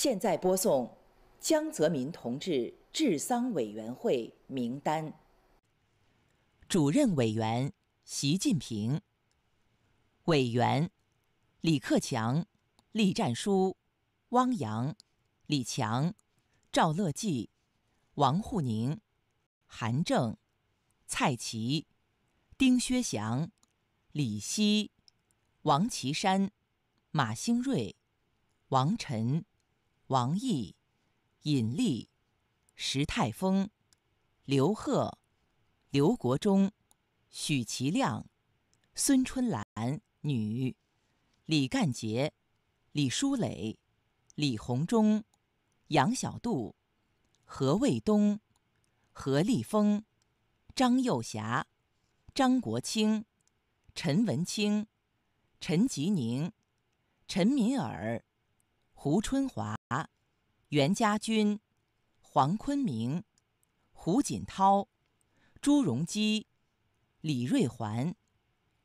现在播送江泽民同志治丧委员会名单。主任委员习近平，委员李克强、栗战书、汪洋、李强、赵乐际、王沪宁、韩正、蔡奇、丁薛祥、李希、王岐山、马兴瑞、王晨。王毅、尹力、石泰峰、刘贺、刘国忠、许其亮、孙春兰（女）、李干杰、李书磊、李鸿忠、杨小度、何卫东、何立峰、张幼霞、张国清、陈文清、陈吉宁、陈敏尔。胡春华、袁家军、黄坤明、胡锦涛、朱镕基、李瑞环、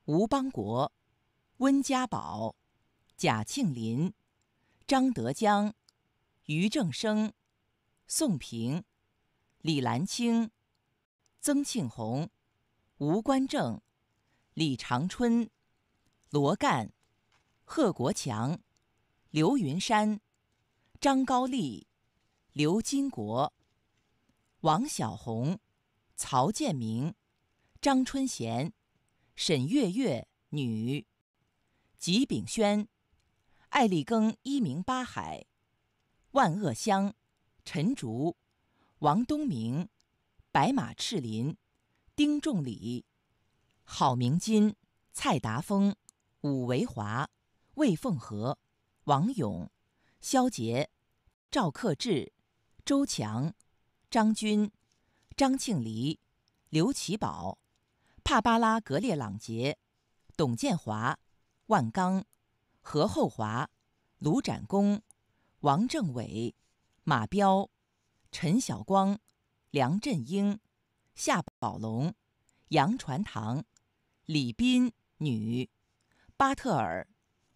吴邦国、温家宝、贾庆林、张德江、俞正声、宋平、李岚清、曾庆红、吴官正、李长春、罗干、贺国强。刘云山、张高丽、刘金国、王小红、曹建明、张春贤、沈月月（女）、吉炳轩、艾力更·一鸣、八海、万恶香、陈竹、王东明、白马赤林、丁仲礼、郝明金、蔡达峰、武维华、魏凤和。王勇、肖杰、赵克志、周强、张军、张庆黎、刘奇葆、帕巴拉格列朗杰、董建华、万钢、何厚华、卢展工、王正伟、马彪、陈晓光、梁振英、夏宝龙、杨传堂、李斌（女）、巴特尔、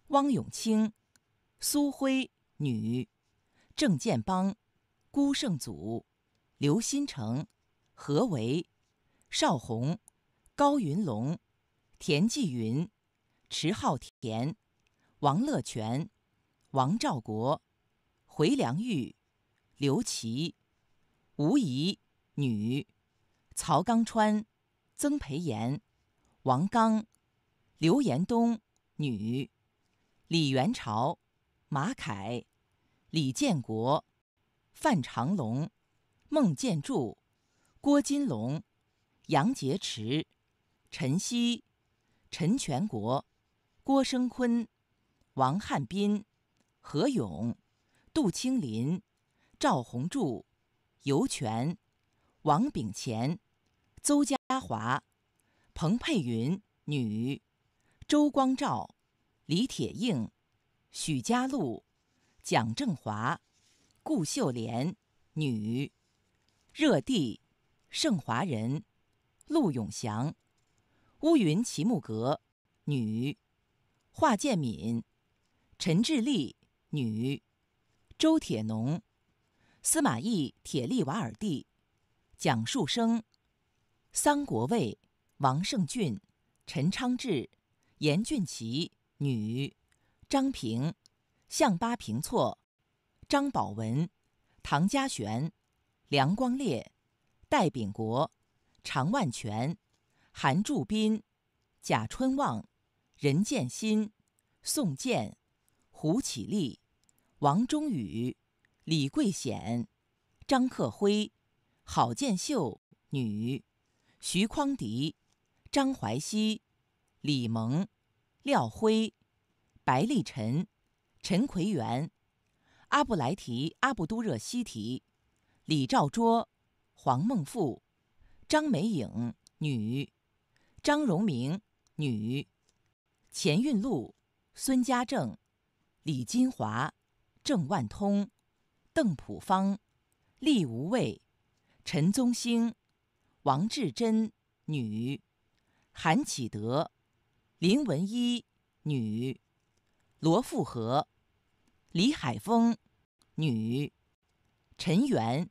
汪永清。苏辉，女；郑建邦，辜胜祖，刘新成，何为，邵红、高云龙，田继云，池浩田，王乐全，王兆国，回良玉，刘琦，吴怡，女；曹刚川，曾培岩、王刚，刘延东，女；李元朝。马凯、李建国、范长龙、孟建柱、郭金龙、杨洁篪、陈希、陈全国、郭声琨、王汉斌、何勇、杜清林、赵洪柱、尤权、王炳乾、邹家华、彭佩云（女）、周光召、李铁映。许家璐、蒋正华，顾秀莲，女，热地，盛华人，陆永祥，乌云齐木格，女，华建敏，陈志丽，女，周铁农，司马懿，铁力瓦尔蒂，蒋树生，桑国卫，王胜俊，陈昌智，严俊奇，女。张平、向巴平措、张宝文、唐家璇、梁光烈、戴秉国、常万全、韩柱斌、贾春旺、任建新、宋健、胡启立、王忠宇、李贵显、张克辉、郝建秀（女）、徐匡迪、张怀西、李萌、廖辉。白立晨、陈奎元、阿布莱提·阿布都热西提、李兆卓、黄梦富、张美颖（女）、张荣明（女）、钱运禄、孙家正、李金华、郑万通、邓普方、厉无畏、陈宗兴、王志珍（女）、韩启德、林文一（女）。罗富和，李海峰，女，陈元，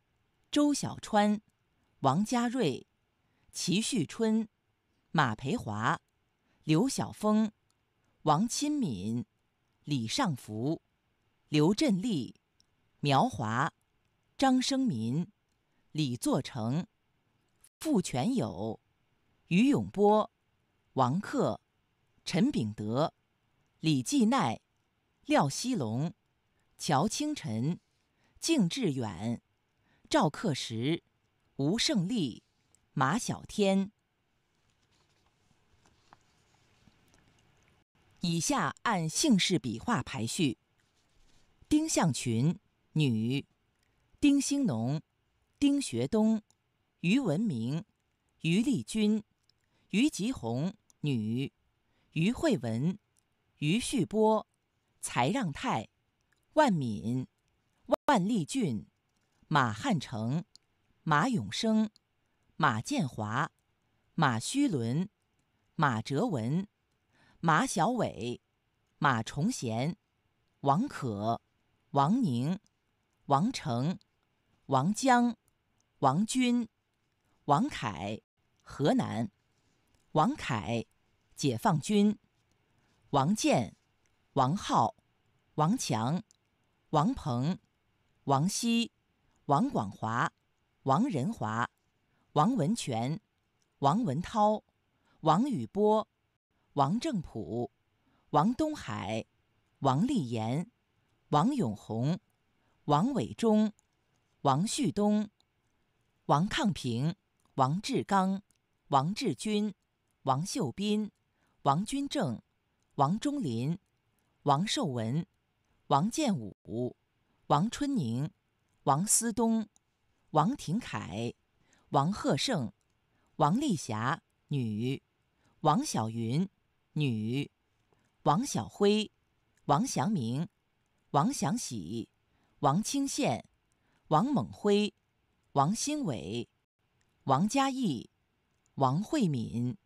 周小川，王家瑞，齐旭春，马培华，刘晓峰，王钦敏，李尚福，刘振利，苗华，张生民，李作成，傅全有，于永波，王克，陈炳德。李继耐、廖熙龙、乔清晨、敬志远、赵克石、吴胜利、马晓天。以下按姓氏笔画排序：丁向群（女）、丁兴农、丁学东、于文明、于丽君，于吉红（女）、于慧文。于旭波、才让泰、万敏、万立俊、马汉成、马永生、马建华、马须伦、马哲文、马小伟、马崇贤、王可、王宁、王成、王江、王军、王凯，河南；王凯，解放军。王建、王浩、王强、王鹏、王希、王广华、王仁华、王文全、王文涛、王宇波、王正普、王东海、王立言、王永红、王伟忠、王旭东、王抗平、王志刚、王志军、王秀斌、王军正。王忠林，王寿文，王建武，王春宁，王思东，王廷凯，王鹤胜，王丽霞（女），王晓云（女），王晓辉，王祥明，王祥喜，王清宪，王猛辉，王新伟，王嘉义，王慧敏，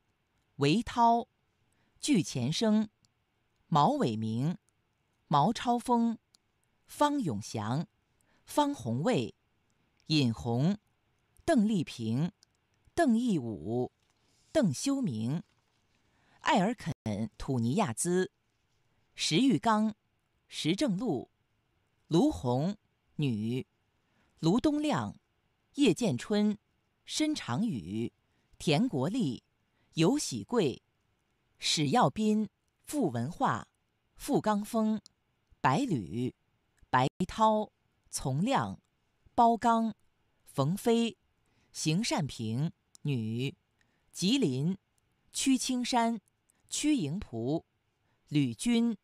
韦涛，具前生。毛伟明、毛超峰、方永祥、方红卫、尹红、邓丽萍、邓义武、邓修明、艾尔肯·吐尼亚孜、石玉刚、石正禄、卢红（女）、卢东亮、叶建春、申长雨、田国立、尤喜贵、史耀斌。傅文化、傅刚峰、白吕、白涛、丛亮、包刚、冯飞、邢善平（女），吉林；屈青山、屈莹璞、吕军、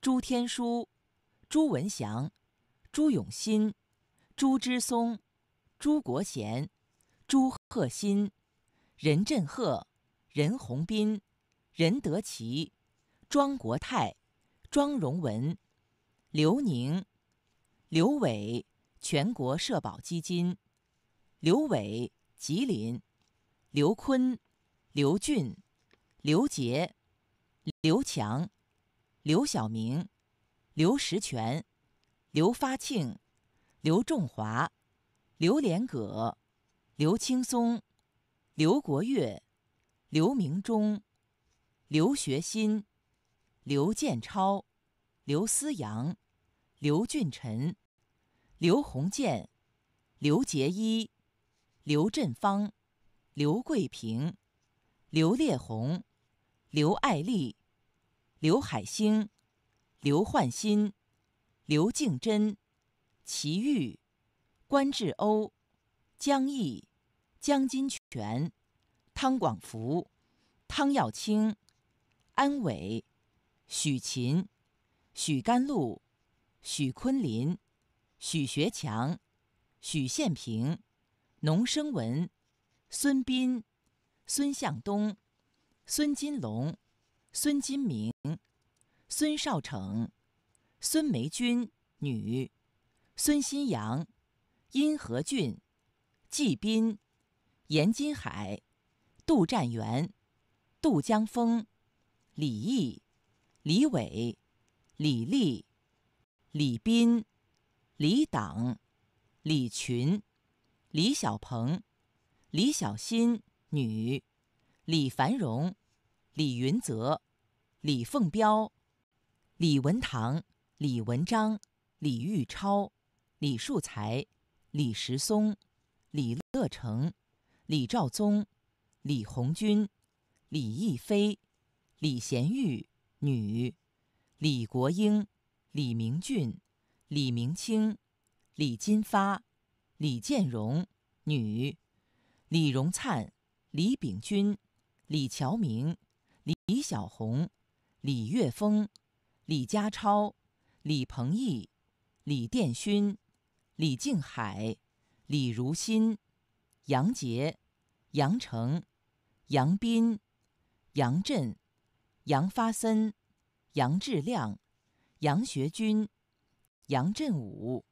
朱天书、朱文祥、朱永新、朱之松、朱国贤、朱贺新、任振赫、任洪斌、任德奇。庄国泰、庄荣文、刘宁、刘伟，全国社保基金；刘伟，吉林；刘坤、刘俊、刘杰、刘强、刘晓明、刘石全、刘发庆、刘仲华、刘连葛、刘青松、刘国月、刘明忠、刘学新。刘建超、刘思阳、刘俊臣、刘洪建、刘杰一、刘振芳、刘桂平、刘烈红、刘爱丽、刘海星、刘焕新、刘静珍、齐玉、关志欧、江毅、江金泉、汤广福、汤耀清、安伟。许勤、许甘露、许昆林、许学强、许宪平、农生文、孙斌、孙向东、孙金龙、孙金明、孙少成、孙梅君（女）、孙新阳、殷和俊、季斌、严金海、杜占元、杜江峰、李毅。李伟，李丽，李斌，李党，李群，李小鹏，李小新（女），李繁荣，李云泽，李凤彪，李文堂，李文章，李玉超，李树才，李石松，李乐成，李兆宗，李红军，李逸飞，李贤玉。女，李国英、李明俊、李明清、李金发、李建荣；女，李荣灿、李炳军、李乔明、李小红、李月峰、李家超、李鹏毅、李殿勋、李静海、李如新、杨杰、杨成、杨斌、杨震。杨发森、杨志亮、杨学军、杨振武、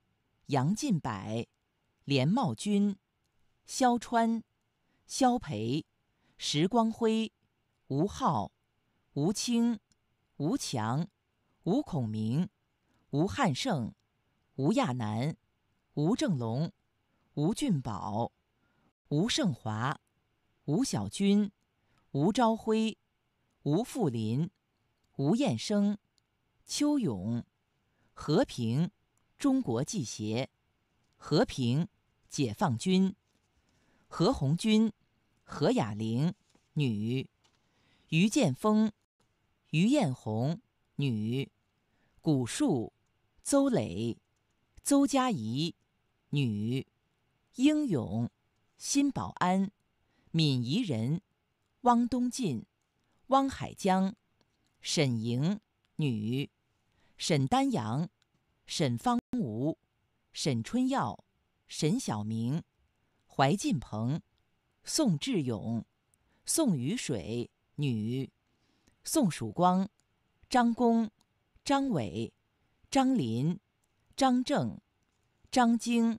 杨进柏、连茂军、肖川、肖培、石光辉、吴浩、吴清、吴强、吴孔明、吴汉胜、吴亚楠、吴正龙、吴俊宝、吴胜华、吴小军、吴朝辉。吴富林、吴彦生、邱勇、和平，中国记协，和平，解放军，何红军、何雅玲，女，于剑锋、于艳红，女，古树、邹磊、邹佳怡，女，英勇，新保安，闵彝人，汪东进。汪海江，沈莹，女；沈丹阳，沈芳吴，沈春耀，沈晓明，怀进鹏，宋志勇，宋雨水，女；宋曙光，张工，张伟，张林，张正，张晶，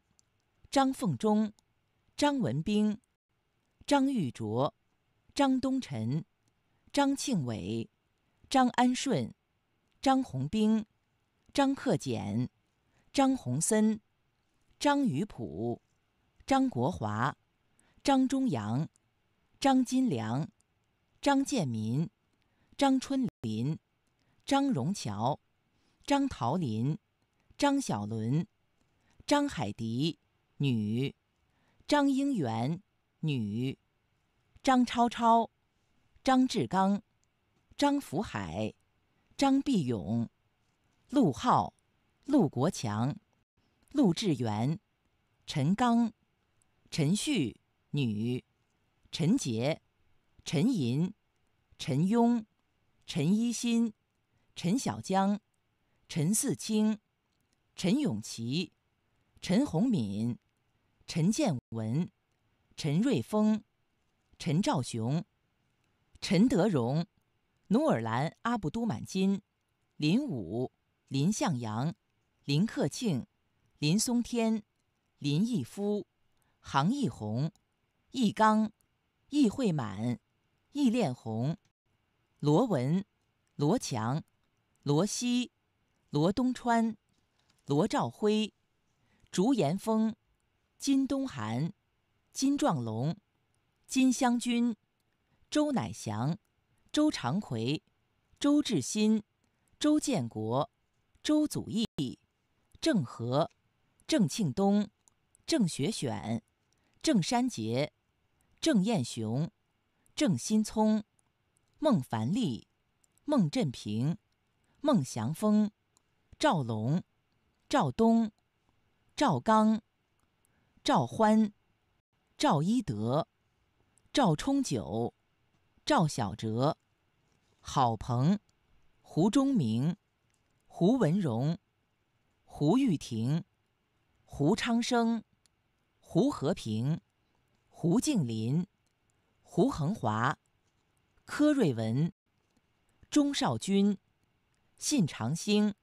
张凤忠，张文兵，张玉卓，张东晨。张庆伟，张安顺，张宏兵，张克俭，张洪森，张宇普，张国华，张中阳，张金良，张建民，张春林，张荣桥，张桃林，张晓伦，张海迪（女），张英元（女），张超超。张志刚、张福海、张必勇、陆浩、陆国强、陆志元、陈刚、陈旭（女）、陈杰、陈银、陈庸、陈一新、陈小江、陈四清、陈永奇、陈洪敏、陈建文、陈瑞峰、陈兆雄。陈德荣、努尔兰·阿布都满金、林武、林向阳、林克庆、林松天、林毅夫、杭毅红、易刚、易慧满、易炼红、罗文、罗强、罗西、罗东川、罗兆辉、竹岩峰、金东涵、金壮龙、金湘军。周乃祥、周长奎、周志新、周建国、周祖义、郑和、郑庆东、郑学选、郑山杰、郑彦雄、郑新聪、孟凡利、孟振平、孟祥峰、赵龙、赵东、赵刚、赵欢、赵一德、赵冲九。赵小哲、郝鹏、胡忠明、胡文荣、胡玉婷、胡昌生、胡和平、胡敬林、胡恒华、柯瑞文、钟少军、信长兴、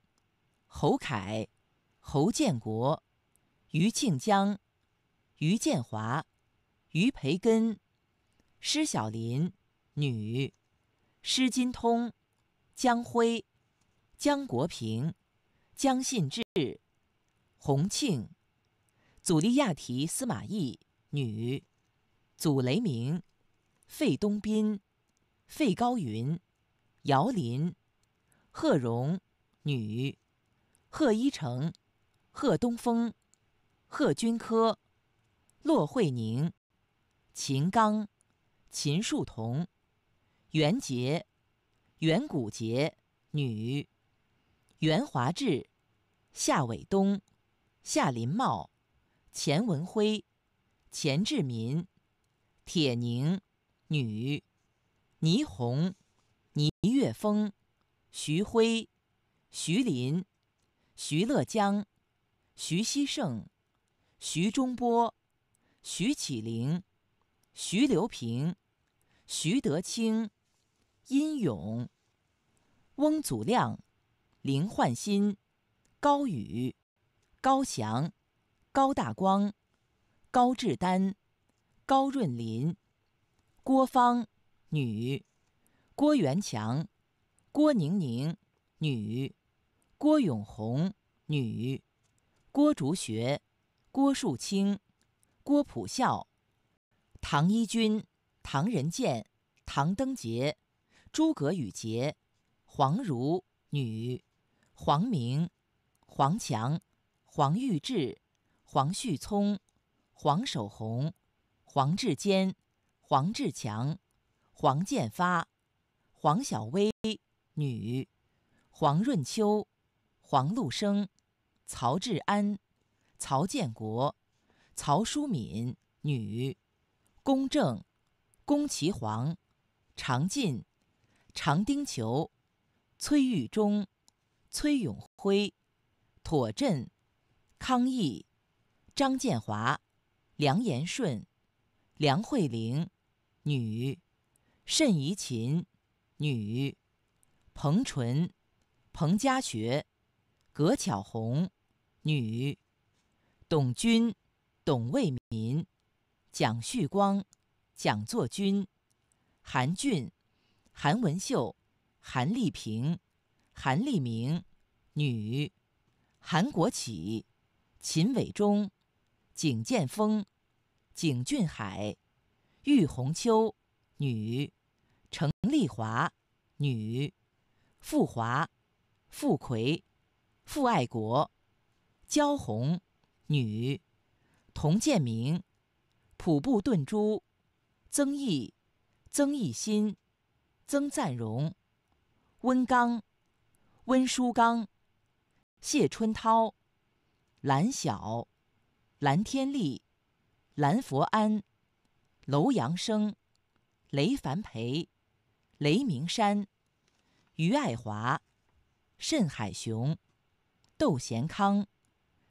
侯凯、侯建国、于庆江、于建华、于培根、施小林。女，施金通，江辉，江国平，江信志，洪庆，祖利亚提司马懿女，祖雷鸣、费东斌，费高云，姚林，贺荣女，贺依成，贺东风，贺军科，骆慧宁，秦刚，秦树桐。袁杰、袁古杰，女；袁华志、夏伟东、夏林茂、钱文辉、钱志民、铁宁，女；倪虹、倪月峰、徐辉、徐林、徐乐江、徐希胜、徐中波、徐启林、徐留平、徐德清。殷勇、翁祖亮、林焕新、高宇、高翔、高大光、高志丹、高润林、郭芳（女）、郭元强、郭宁宁（女）、郭永红（女）、郭竹学、郭树清、郭普孝、唐一军、唐仁健、唐登杰。诸葛雨杰、黄如女，黄明，黄强，黄玉志，黄旭聪，黄守红，黄志坚，黄志强，黄建发，黄小薇女，黄润秋，黄禄生，曹志安，曹建国，曹淑敏女，公正，宫其煌、常进。常丁球、崔玉忠、崔永辉、妥振、康毅、张建华、梁延顺、梁慧玲（女）、慎怡琴（女）、彭纯、彭佳学、葛巧红（女）、董军、董为民、蒋旭光、蒋作军、韩俊。韩文秀、韩丽萍、韩丽明，女；韩国启、秦伟忠、景建峰、景俊海、玉红秋，女；程丽华，女；傅华、傅奎、付爱国、焦红，女；童建明、普步顿珠、曾毅、曾益新。曾赞荣、温刚、温书刚、谢春涛、蓝晓、蓝天丽、蓝佛安、楼阳生、雷凡培、雷明山、于爱华、盛海雄、窦贤康、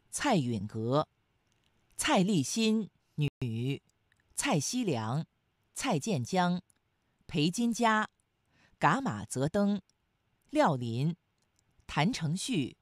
蔡允革、蔡立新（女）、蔡西良、蔡建江、裴金佳。嘎玛泽登、廖林、谭成旭。